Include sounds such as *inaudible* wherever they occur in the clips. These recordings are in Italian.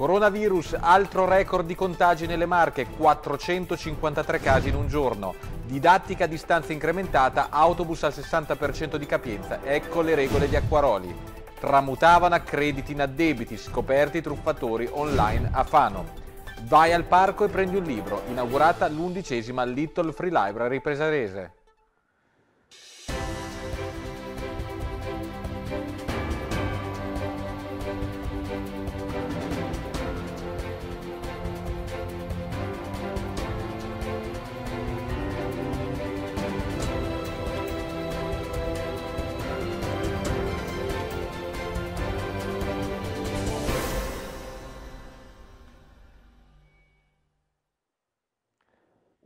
Coronavirus, altro record di contagi nelle Marche, 453 casi in un giorno. Didattica a distanza incrementata, autobus al 60% di capienza, ecco le regole di Acquaroli. Tramutavano a crediti in addebiti, scoperti truffatori online a Fano. Vai al parco e prendi un libro, inaugurata l'undicesima Little Free Library Presarese.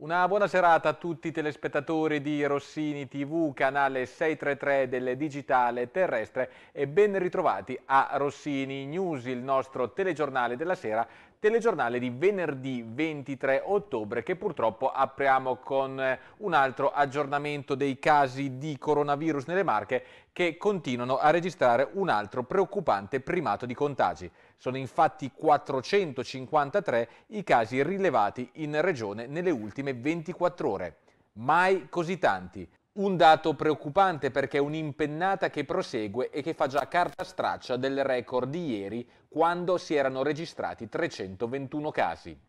Una buona serata a tutti i telespettatori di Rossini TV, canale 633 del digitale terrestre e ben ritrovati a Rossini News, il nostro telegiornale della sera telegiornale di venerdì 23 ottobre che purtroppo apriamo con eh, un altro aggiornamento dei casi di coronavirus nelle Marche che continuano a registrare un altro preoccupante primato di contagi. Sono infatti 453 i casi rilevati in regione nelle ultime 24 ore. Mai così tanti. Un dato preoccupante perché è un'impennata che prosegue e che fa già carta straccia del record di ieri quando si erano registrati 321 casi.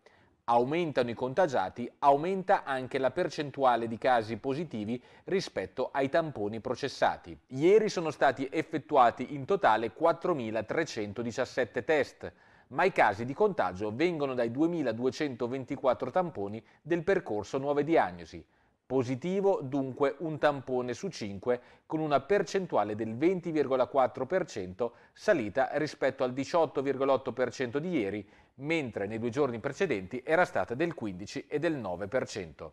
Aumentano i contagiati, aumenta anche la percentuale di casi positivi rispetto ai tamponi processati. Ieri sono stati effettuati in totale 4.317 test, ma i casi di contagio vengono dai 2.224 tamponi del percorso nuove diagnosi, Positivo dunque un tampone su 5 con una percentuale del 20,4% salita rispetto al 18,8% di ieri, mentre nei due giorni precedenti era stata del 15 e del 9%.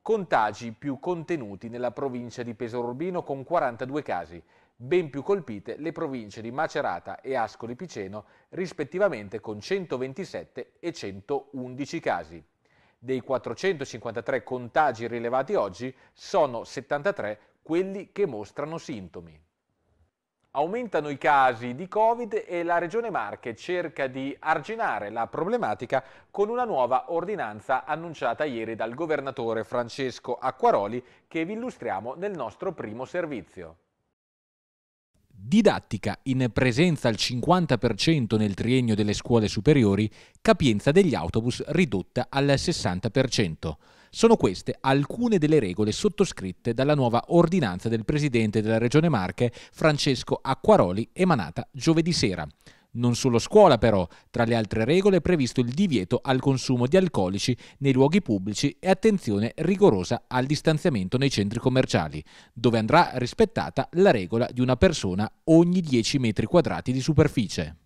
Contagi più contenuti nella provincia di Pesaro Urbino con 42 casi, ben più colpite le province di Macerata e Ascoli Piceno rispettivamente con 127 e 111 casi. Dei 453 contagi rilevati oggi sono 73 quelli che mostrano sintomi. Aumentano i casi di Covid e la Regione Marche cerca di arginare la problematica con una nuova ordinanza annunciata ieri dal governatore Francesco Acquaroli che vi illustriamo nel nostro primo servizio didattica in presenza al 50% nel triennio delle scuole superiori, capienza degli autobus ridotta al 60%. Sono queste alcune delle regole sottoscritte dalla nuova ordinanza del Presidente della Regione Marche, Francesco Acquaroli, emanata giovedì sera. Non solo scuola però, tra le altre regole è previsto il divieto al consumo di alcolici nei luoghi pubblici e attenzione rigorosa al distanziamento nei centri commerciali, dove andrà rispettata la regola di una persona ogni 10 metri quadrati di superficie.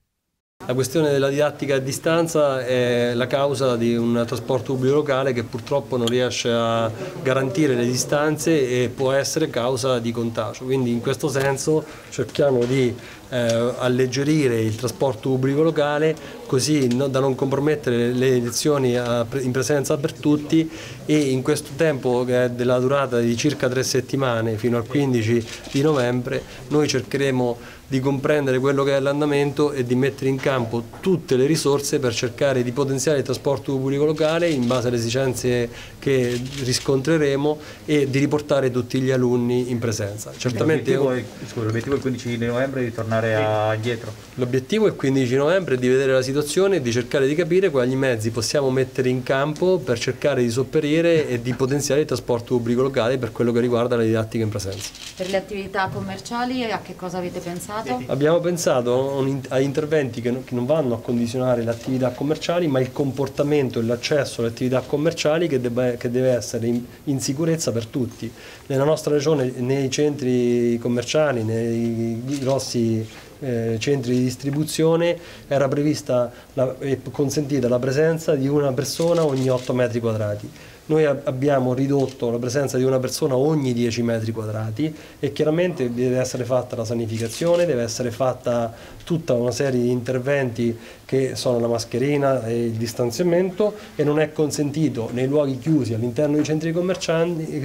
La questione della didattica a distanza è la causa di un trasporto pubblico locale che purtroppo non riesce a garantire le distanze e può essere causa di contagio. Quindi in questo senso cerchiamo di eh, alleggerire il trasporto pubblico locale così no, da non compromettere le elezioni a, in presenza per tutti e in questo tempo che è della durata di circa tre settimane fino al 15 di novembre noi cercheremo di comprendere quello che è l'andamento e di mettere in campo tutte le risorse per cercare di potenziare il trasporto pubblico locale in base alle esigenze che riscontreremo e di riportare tutti gli alunni in presenza. Certamente l'obiettivo è, è, il 15 di novembre di tornare a indietro? L'obiettivo è il 15 novembre di vedere la situazione situazione e di cercare di capire quali mezzi possiamo mettere in campo per cercare di sopperire e di potenziare il trasporto pubblico locale per quello che riguarda la didattica in presenza. Per le attività commerciali a che cosa avete pensato? Abbiamo pensato a interventi che non vanno a condizionare le attività commerciali ma il comportamento e l'accesso alle attività commerciali che, deve essere in sicurezza per tutti. Nella nostra regione nei centri commerciali, nei grossi eh, centri di distribuzione era prevista e consentita la presenza di una persona ogni 8 metri quadrati. Noi abbiamo ridotto la presenza di una persona ogni 10 metri quadrati e chiaramente deve essere fatta la sanificazione, deve essere fatta tutta una serie di interventi che sono la mascherina e il distanziamento e non è consentito nei luoghi chiusi all'interno dei,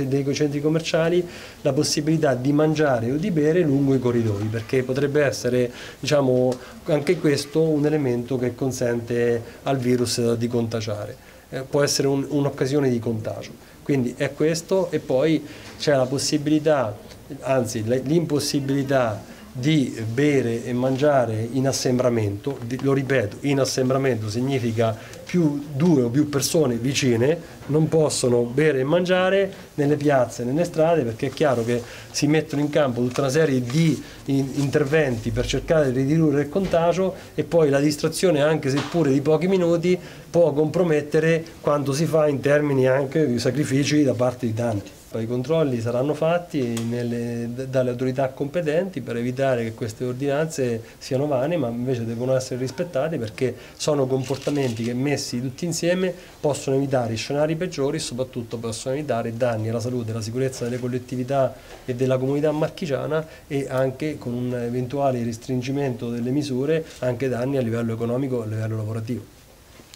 dei centri commerciali la possibilità di mangiare o di bere lungo i corridoi perché potrebbe essere diciamo, anche questo un elemento che consente al virus di contagiare eh, può essere un'occasione di contagio. Quindi è questo e poi c'è la possibilità, anzi l'impossibilità di bere e mangiare in assembramento, lo ripeto, in assembramento significa più due o più persone vicine non possono bere e mangiare nelle piazze, nelle strade, perché è chiaro che si mettono in campo tutta una serie di interventi per cercare di ridurre il contagio e poi la distrazione, anche seppure di pochi minuti, può compromettere quanto si fa in termini anche di sacrifici da parte di tanti. Poi i controlli saranno fatti nelle, dalle autorità competenti per evitare che queste ordinanze siano vane, ma invece devono essere rispettate perché sono comportamenti che messi tutti insieme possono evitare scenari peggiori e soprattutto possono evitare danni alla salute e alla sicurezza delle collettività e della comunità marchigiana e anche con un eventuale restringimento delle misure anche danni a livello economico e a livello lavorativo.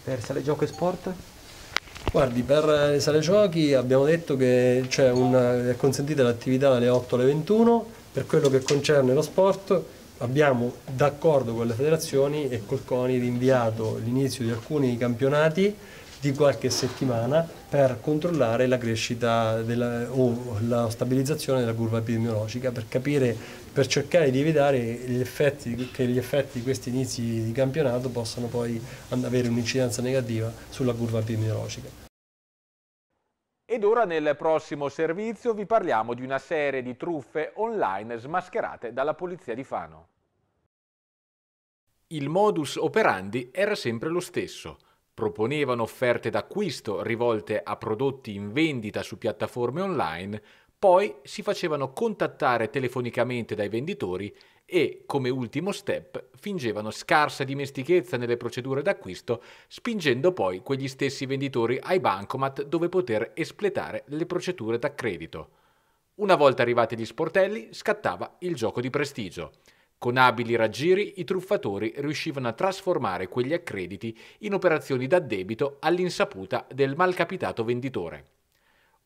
Per sale gioco e sport? Guardi, per eh, le sale giochi abbiamo detto che una, è consentita l'attività dalle 8 alle 21, per quello che concerne lo sport abbiamo d'accordo con le federazioni e col CONI rinviato l'inizio di alcuni campionati di qualche settimana per controllare la crescita della, o la stabilizzazione della curva epidemiologica, per capire per cercare di evitare gli effetti, che gli effetti di questi inizi di campionato possano poi avere un'incidenza negativa sulla curva epidemiologica. Ed ora nel prossimo servizio vi parliamo di una serie di truffe online smascherate dalla Polizia di Fano. Il modus operandi era sempre lo stesso. Proponevano offerte d'acquisto rivolte a prodotti in vendita su piattaforme online poi si facevano contattare telefonicamente dai venditori e, come ultimo step, fingevano scarsa dimestichezza nelle procedure d'acquisto, spingendo poi quegli stessi venditori ai bancomat dove poter espletare le procedure d'accredito. Una volta arrivati gli sportelli, scattava il gioco di prestigio. Con abili raggiri i truffatori riuscivano a trasformare quegli accrediti in operazioni da debito all'insaputa del malcapitato venditore.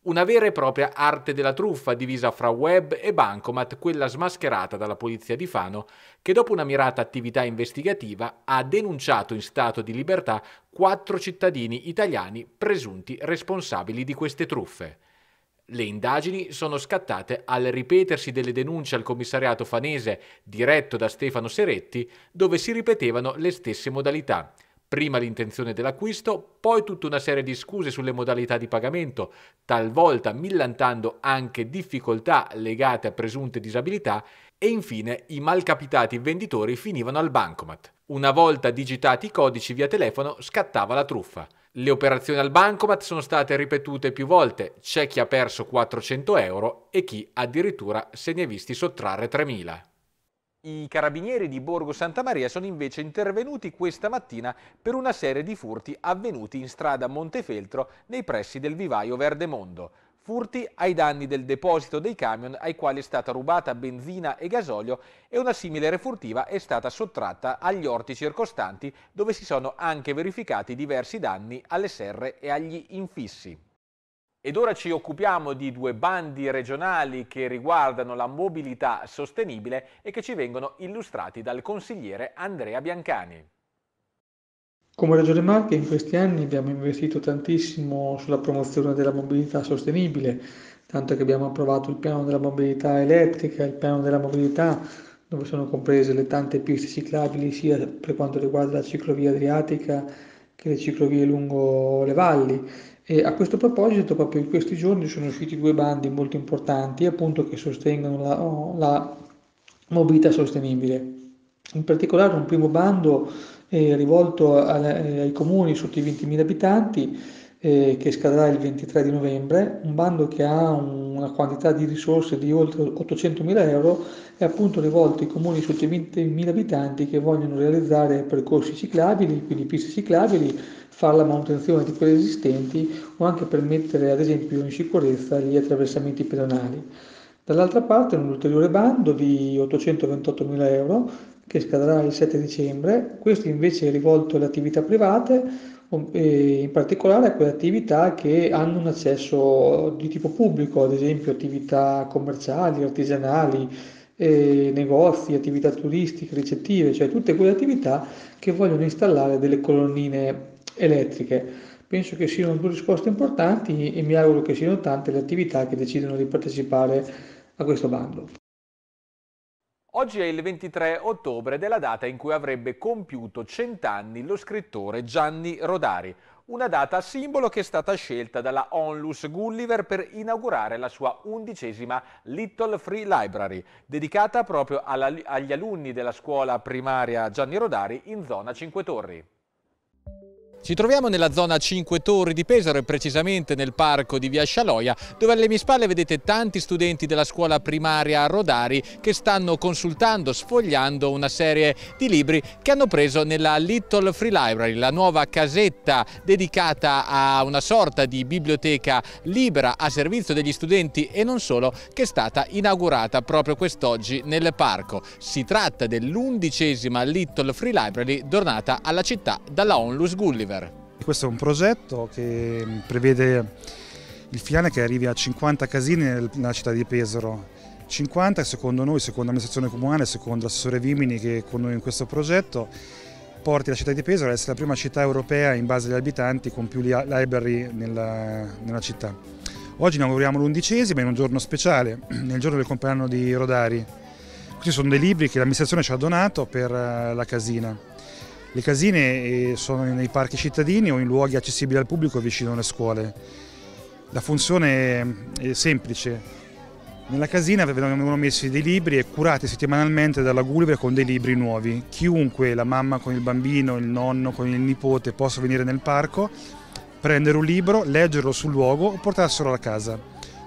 Una vera e propria arte della truffa divisa fra web e bancomat, quella smascherata dalla polizia di Fano, che dopo una mirata attività investigativa ha denunciato in stato di libertà quattro cittadini italiani presunti responsabili di queste truffe. Le indagini sono scattate al ripetersi delle denunce al commissariato fanese diretto da Stefano Seretti, dove si ripetevano le stesse modalità – prima l'intenzione dell'acquisto, poi tutta una serie di scuse sulle modalità di pagamento, talvolta millantando anche difficoltà legate a presunte disabilità e infine i malcapitati venditori finivano al bancomat. Una volta digitati i codici via telefono scattava la truffa. Le operazioni al bancomat sono state ripetute più volte, c'è chi ha perso 400 euro e chi addirittura se ne è visti sottrarre 3000. I carabinieri di Borgo Santa Maria sono invece intervenuti questa mattina per una serie di furti avvenuti in strada Montefeltro nei pressi del vivaio Verdemondo. Furti ai danni del deposito dei camion ai quali è stata rubata benzina e gasolio e una simile refurtiva è stata sottratta agli orti circostanti dove si sono anche verificati diversi danni alle serre e agli infissi. Ed ora ci occupiamo di due bandi regionali che riguardano la mobilità sostenibile e che ci vengono illustrati dal consigliere Andrea Biancani. Come Regione Marche in questi anni abbiamo investito tantissimo sulla promozione della mobilità sostenibile, tanto che abbiamo approvato il piano della mobilità elettrica, il piano della mobilità dove sono comprese le tante piste ciclabili sia per quanto riguarda la ciclovia adriatica che le ciclovie lungo le valli. E a questo proposito, proprio in questi giorni sono usciti due bandi molto importanti appunto, che sostengono la, la mobilità sostenibile. In particolare un primo bando eh, rivolto eh, ai comuni sotto i 20.000 abitanti eh, che scadrà il 23 di novembre, un bando che ha una quantità di risorse di oltre 800.000 euro è appunto rivolto ai comuni sotto i 20.000 abitanti che vogliono realizzare percorsi ciclabili, quindi piste ciclabili, fare la manutenzione di quelle esistenti o anche per mettere ad esempio in sicurezza gli attraversamenti pedonali. Dall'altra parte un ulteriore bando di 828.000 euro che scadrà il 7 dicembre, questo invece è rivolto alle attività private Um, in particolare a quelle attività che hanno un accesso di tipo pubblico, ad esempio attività commerciali, artigianali, eh, negozi, attività turistiche, ricettive, cioè tutte quelle attività che vogliono installare delle colonnine elettriche. Penso che siano due risposte importanti e mi auguro che siano tante le attività che decidono di partecipare a questo bando. Oggi è il 23 ottobre della data in cui avrebbe compiuto cent'anni lo scrittore Gianni Rodari, una data simbolo che è stata scelta dalla Onlus Gulliver per inaugurare la sua undicesima Little Free Library, dedicata proprio alla, agli alunni della scuola primaria Gianni Rodari in zona Cinque Torri. Ci troviamo nella zona 5 Torri di Pesaro e precisamente nel parco di Via Scialoia dove alle mie spalle vedete tanti studenti della scuola primaria Rodari che stanno consultando, sfogliando una serie di libri che hanno preso nella Little Free Library, la nuova casetta dedicata a una sorta di biblioteca libera a servizio degli studenti e non solo che è stata inaugurata proprio quest'oggi nel parco. Si tratta dell'undicesima Little Free Library donata alla città dalla Onlus Gulliver diventare. Questo è un progetto che mm, prevede il finale che arrivi a 50 casini nella città di Pesaro. 50 secondo noi, secondo l'amministrazione comunale, secondo l'assessore Vimini che è con noi in questo progetto porti la città di Pesaro ad essere la prima città europea in base agli abitanti con più library nella, nella città. Oggi inauguriamo l'undicesima in un giorno speciale, *clears throat* nel giorno del compleanno di Rodari. Questi sono dei libri che l'amministrazione ci ha donato per eh, la casina. Le casine eh, sono nei parchi cittadini o in luoghi accessibili al pubblico vicino alle scuole. La funzione eh, è semplice. Nella casina vengono messi dei libri e curati settimanalmente dalla Gulliver con dei libri nuovi. Chiunque, la mamma con il bambino, il nonno con il nipote, possa venire nel parco, prendere un libro, leggerlo sul luogo o portarselo a casa.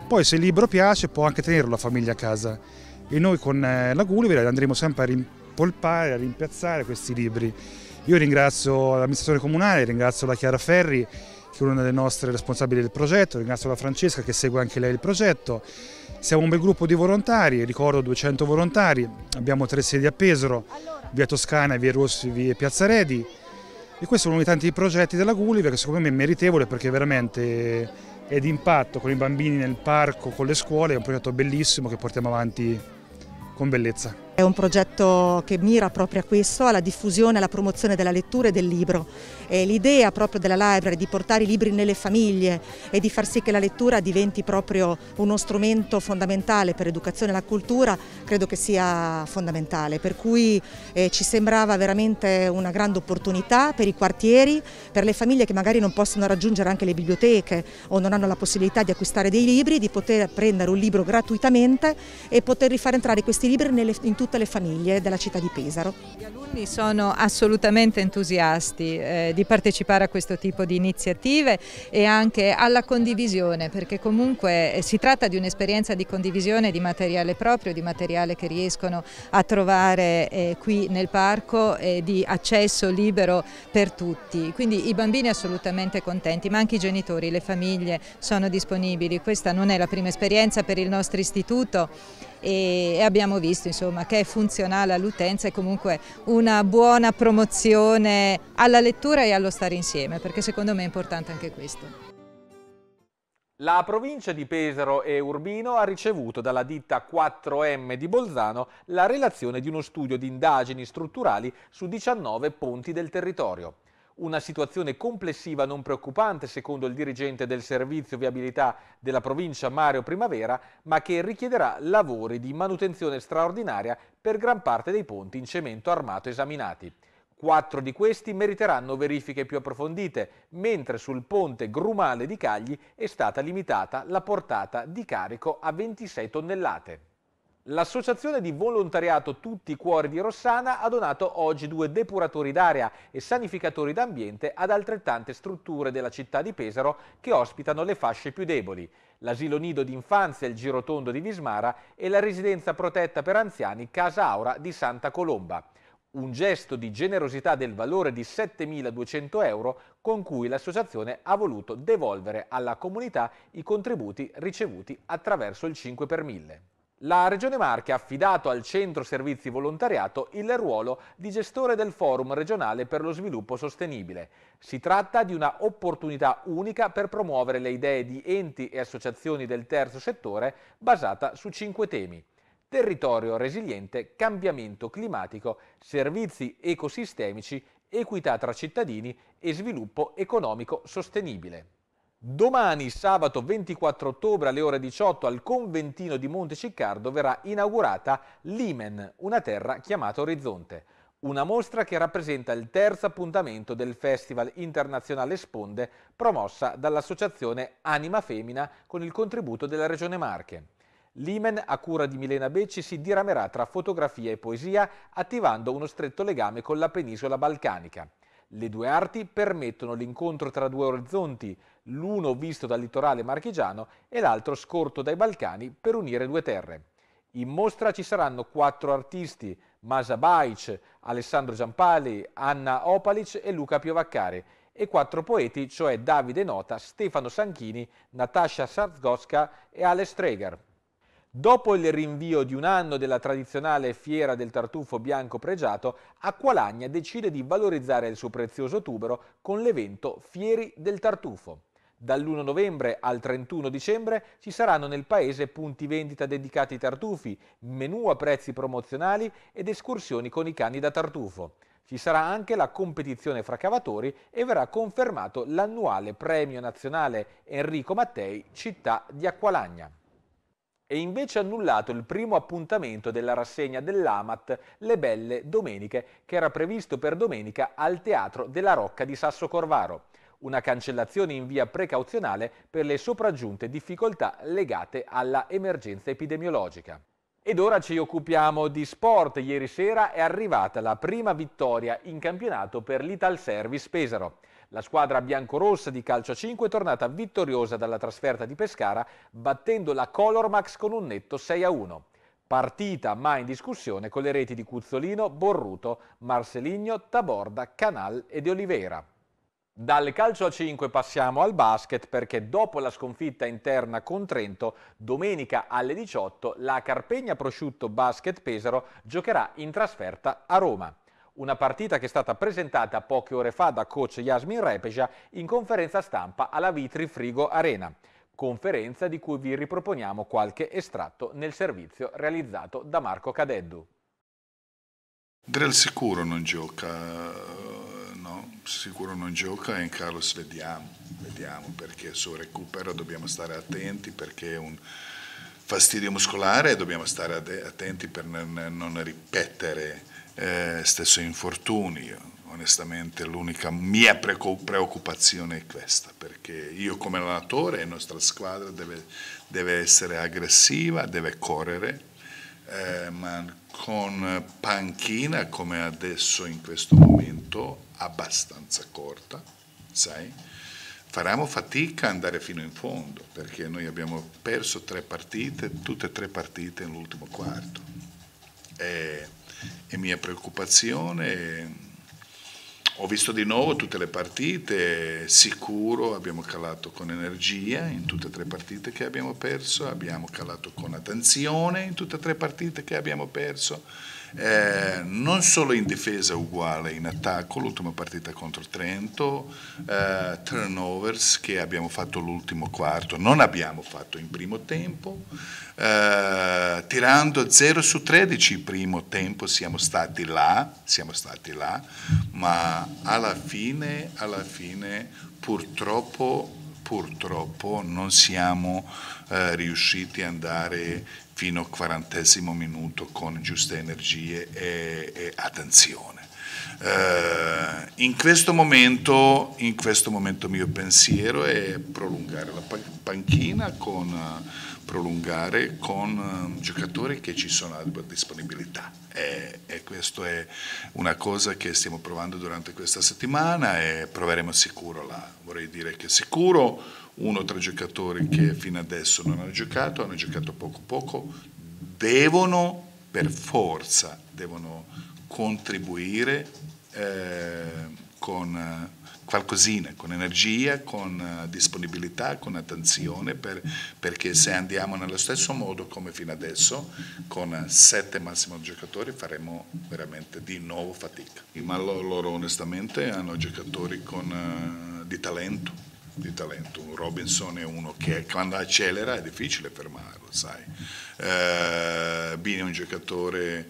Poi se il libro piace può anche tenerlo la famiglia a casa. E noi con eh, la Gulliver andremo sempre a rimpolpare, a rimpiazzare questi libri. Io ringrazio l'amministratore comunale, ringrazio la Chiara Ferri che è una delle nostre responsabili del progetto, ringrazio la Francesca che segue anche lei il progetto. Siamo un bel gruppo di volontari, ricordo 200 volontari, abbiamo tre sedi a Pesaro, via Toscana, via Rossi, via Piazza Redi e questo è uno dei tanti progetti della Gulliver che secondo me è meritevole perché veramente è d'impatto con i bambini nel parco, con le scuole, è un progetto bellissimo che portiamo avanti con bellezza. È un progetto che mira proprio a questo, alla diffusione, alla promozione della lettura e del libro. l'idea proprio della library di portare i libri nelle famiglie e di far sì che la lettura diventi proprio uno strumento fondamentale per l'educazione e la cultura, credo che sia fondamentale. Per cui eh, ci sembrava veramente una grande opportunità per i quartieri, per le famiglie che magari non possono raggiungere anche le biblioteche o non hanno la possibilità di acquistare dei libri, di poter prendere un libro gratuitamente e poter rifar entrare questi libri in tutte tutte le famiglie della città di Pesaro alunni sono assolutamente entusiasti eh, di partecipare a questo tipo di iniziative e anche alla condivisione perché comunque eh, si tratta di un'esperienza di condivisione di materiale proprio, di materiale che riescono a trovare eh, qui nel parco eh, di accesso libero per tutti. Quindi i bambini assolutamente contenti ma anche i genitori, le famiglie sono disponibili. Questa non è la prima esperienza per il nostro istituto e abbiamo visto insomma, che è funzionale all'utenza e comunque un una buona promozione alla lettura e allo stare insieme, perché secondo me è importante anche questo. La provincia di Pesaro e Urbino ha ricevuto dalla ditta 4M di Bolzano la relazione di uno studio di indagini strutturali su 19 ponti del territorio una situazione complessiva non preoccupante secondo il dirigente del servizio viabilità della provincia Mario Primavera, ma che richiederà lavori di manutenzione straordinaria per gran parte dei ponti in cemento armato esaminati. Quattro di questi meriteranno verifiche più approfondite, mentre sul ponte Grumale di Cagli è stata limitata la portata di carico a 26 tonnellate. L'associazione di volontariato Tutti i Cuori di Rossana ha donato oggi due depuratori d'aria e sanificatori d'ambiente ad altrettante strutture della città di Pesaro che ospitano le fasce più deboli, l'asilo nido d'infanzia Il Girotondo di Vismara e la residenza protetta per anziani Casa Aura di Santa Colomba. Un gesto di generosità del valore di 7.200 euro con cui l'associazione ha voluto devolvere alla comunità i contributi ricevuti attraverso il 5 per 1000. La Regione Marche ha affidato al Centro Servizi Volontariato il ruolo di gestore del Forum regionale per lo sviluppo sostenibile. Si tratta di una opportunità unica per promuovere le idee di enti e associazioni del terzo settore basata su cinque temi. Territorio resiliente, cambiamento climatico, servizi ecosistemici, equità tra cittadini e sviluppo economico sostenibile. Domani, sabato 24 ottobre alle ore 18 al conventino di Monte Ciccardo verrà inaugurata Limen, una terra chiamata Orizzonte. Una mostra che rappresenta il terzo appuntamento del Festival Internazionale Sponde promossa dall'associazione Anima Femina con il contributo della Regione Marche. Limen, a cura di Milena Becci, si diramerà tra fotografia e poesia attivando uno stretto legame con la penisola balcanica. Le due arti permettono l'incontro tra due orizzonti, l'uno visto dal litorale marchigiano e l'altro scorto dai Balcani per unire due terre. In mostra ci saranno quattro artisti, Masa Bajic, Alessandro Giampali, Anna Opalic e Luca Piovaccari, e quattro poeti, cioè Davide Nota, Stefano Sanchini, Natasha Sarzgoska e Alex Streger. Dopo il rinvio di un anno della tradizionale fiera del tartufo bianco pregiato, Acqualagna decide di valorizzare il suo prezioso tubero con l'evento Fieri del Tartufo. Dall'1 novembre al 31 dicembre ci saranno nel paese punti vendita dedicati ai tartufi, menù a prezzi promozionali ed escursioni con i cani da tartufo. Ci sarà anche la competizione fra cavatori e verrà confermato l'annuale premio nazionale Enrico Mattei Città di Acqualagna. E invece annullato il primo appuntamento della rassegna dell'AMAT Le Belle Domeniche che era previsto per domenica al Teatro della Rocca di Sasso Corvaro una cancellazione in via precauzionale per le sopraggiunte difficoltà legate alla emergenza epidemiologica. Ed ora ci occupiamo di sport. Ieri sera è arrivata la prima vittoria in campionato per l'Ital Service Pesaro. La squadra biancorossa di calcio a 5 è tornata vittoriosa dalla trasferta di Pescara battendo la Colormax con un netto 6 a 1. Partita mai in discussione con le reti di Cuzzolino, Borruto, Marseligno, Taborda, Canal e De Oliveira. Dal calcio a 5 passiamo al basket perché dopo la sconfitta interna con Trento, domenica alle 18 la Carpegna Prosciutto Basket Pesaro giocherà in trasferta a Roma. Una partita che è stata presentata poche ore fa da coach Yasmin Repeja in conferenza stampa alla Vitri Frigo Arena. Conferenza di cui vi riproponiamo qualche estratto nel servizio realizzato da Marco Cadeddu. Del sicuro non gioca sicuro non gioca e in Carlos vediamo, vediamo perché sul recupero dobbiamo stare attenti perché è un fastidio muscolare e dobbiamo stare attenti per non ripetere eh, stesso infortunio. Onestamente l'unica mia preoccupazione è questa, perché io come allenatore la nostra squadra deve, deve essere aggressiva, deve correre, eh, ma con panchina come adesso in questo momento molto, abbastanza corta, sai? Faremo fatica ad andare fino in fondo, perché noi abbiamo perso tre partite, tutte e tre partite nell'ultimo quarto. E, e mia preoccupazione ho visto di nuovo tutte le partite, sicuro abbiamo calato con energia in tutte e tre partite che abbiamo perso, abbiamo calato con attenzione in tutte e tre partite che abbiamo perso eh, non solo in difesa uguale, in attacco, l'ultima partita contro Trento, eh, turnovers che abbiamo fatto l'ultimo quarto, non abbiamo fatto in primo tempo, eh, tirando 0 su 13 il primo tempo siamo stati là, siamo stati là, ma alla fine, alla fine purtroppo purtroppo non siamo eh, riusciti ad andare fino al quarantesimo minuto con giuste energie e, e attenzione. Eh, in, questo momento, in questo momento mio pensiero è prolungare la panchina con prolungare con eh, giocatori che ci sono a disponibilità. È, eh, questa è una cosa che stiamo provando durante questa settimana e proveremo sicuro là. Vorrei dire che sicuro uno o tre giocatori che fino adesso non hanno giocato, hanno giocato poco poco, devono per forza, devono contribuire eh, con qualcosina, con energia, con eh, disponibilità, con attenzione, per, perché se andiamo nello stesso modo come fino adesso, con sette massimo giocatori faremo veramente di nuovo fatica. Ma loro onestamente hanno giocatori con, eh, di talento, di talento, un Robinson è uno che mm. quando accelera è difficile fermarlo, sai. Eh, Bini è un giocatore,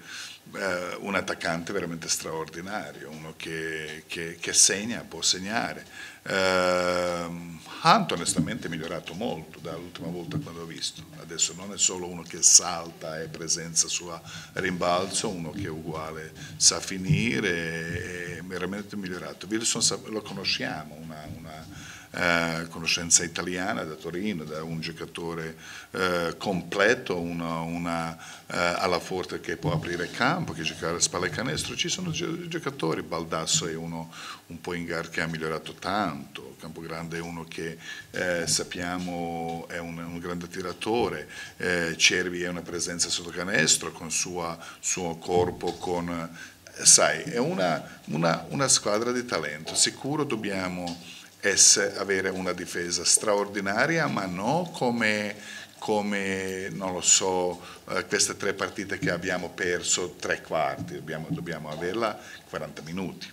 eh, un attaccante veramente straordinario, uno che, che, che segna, può segnare. Eh, Hunt onestamente è migliorato molto dall'ultima volta quando l'ho visto, adesso non è solo uno che salta e presenza sulla rimbalzo, uno che è uguale, sa finire, è veramente migliorato. Wilson lo conosciamo, una, una eh, conoscenza italiana da Torino, da un giocatore eh, completo, una, una eh, alla forte che può aprire campo, che giocare a spalle canestro, ci sono giocatori, Baldasso è uno un po' in gara che ha migliorato tanto, Campogrande è uno che eh, sappiamo è un, un, grande tiratore, eh, Cervi è una presenza sotto canestro con sua, suo corpo, con, eh, sai, è una, una, una squadra di talento, sicuro dobbiamo essere, avere una difesa straordinaria, ma non come, come non lo so, eh, queste tre partite che abbiamo perso tre quarti, dobbiamo, dobbiamo averla 40 minuti.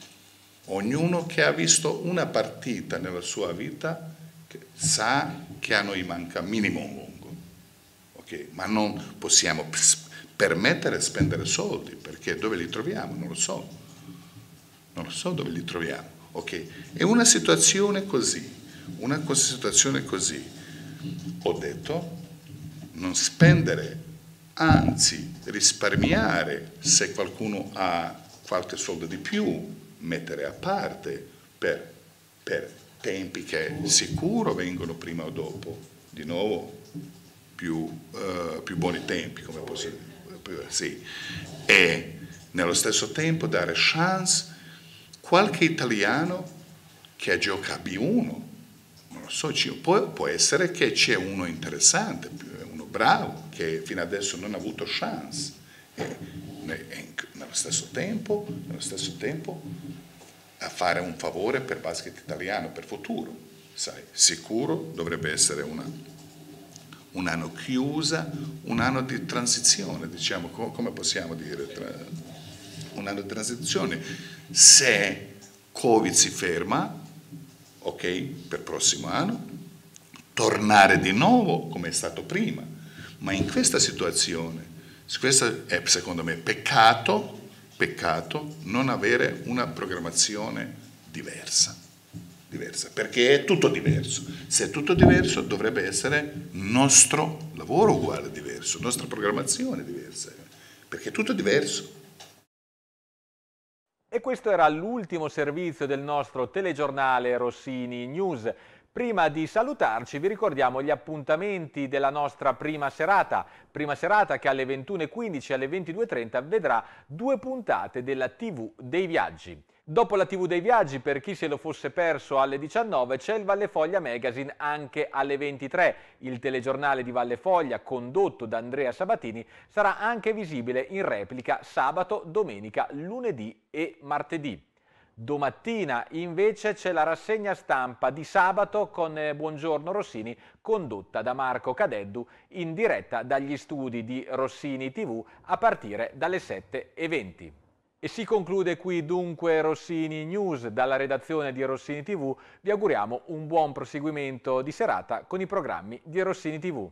Ognuno che ha visto una partita nella sua vita sa che a noi manca minimo un lungo, okay? ma non possiamo permettere di spendere soldi perché dove li troviamo? Non lo so, non lo so dove li troviamo. Ok? E una situazione così, una situazione così, ho detto, non spendere, anzi risparmiare se qualcuno ha qualche soldo di più, mettere a parte per, per tempi che sicuro vengono prima o dopo, di nuovo più, uh, più buoni tempi, come possibile. Sì. E nello stesso tempo dare chance qualche italiano che gioca a B1, non lo so, può, può essere che c'è uno interessante, uno bravo, che fino adesso non ha avuto chance. E, e nello, stesso tempo, nello stesso tempo a fare un favore per basket italiano, per futuro. Sai, sicuro dovrebbe essere una, un anno chiusa, un anno di transizione, diciamo, come possiamo dire? Tra, una transizione. Se Covid si ferma, ok, per prossimo anno, tornare di nuovo come è stato prima. Ma in questa situazione, questo è eh, secondo me peccato, peccato non avere una programmazione diversa. Diversa, perché è tutto diverso. Se è tutto diverso dovrebbe essere nostro lavoro uguale diverso, nostra programmazione diversa, perché è tutto diverso. E questo era l'ultimo servizio del nostro telegiornale Rossini News. Prima di salutarci vi ricordiamo gli appuntamenti della nostra prima serata, prima serata che alle 21.15 e alle 22.30 vedrà due puntate della TV dei Viaggi. Dopo la TV dei Viaggi, per chi se lo fosse perso alle 19, c'è il Valle Foglia Magazine anche alle 23. Il telegiornale di Valle Foglia, condotto da Andrea Sabatini, sarà anche visibile in replica sabato, domenica, lunedì e martedì. Domattina invece c'è la rassegna stampa di sabato con eh, Buongiorno Rossini condotta da Marco Cadeddu in diretta dagli studi di Rossini TV a partire dalle 7.20. E si conclude qui dunque Rossini News dalla redazione di Rossini TV. Vi auguriamo un buon proseguimento di serata con i programmi di Rossini TV.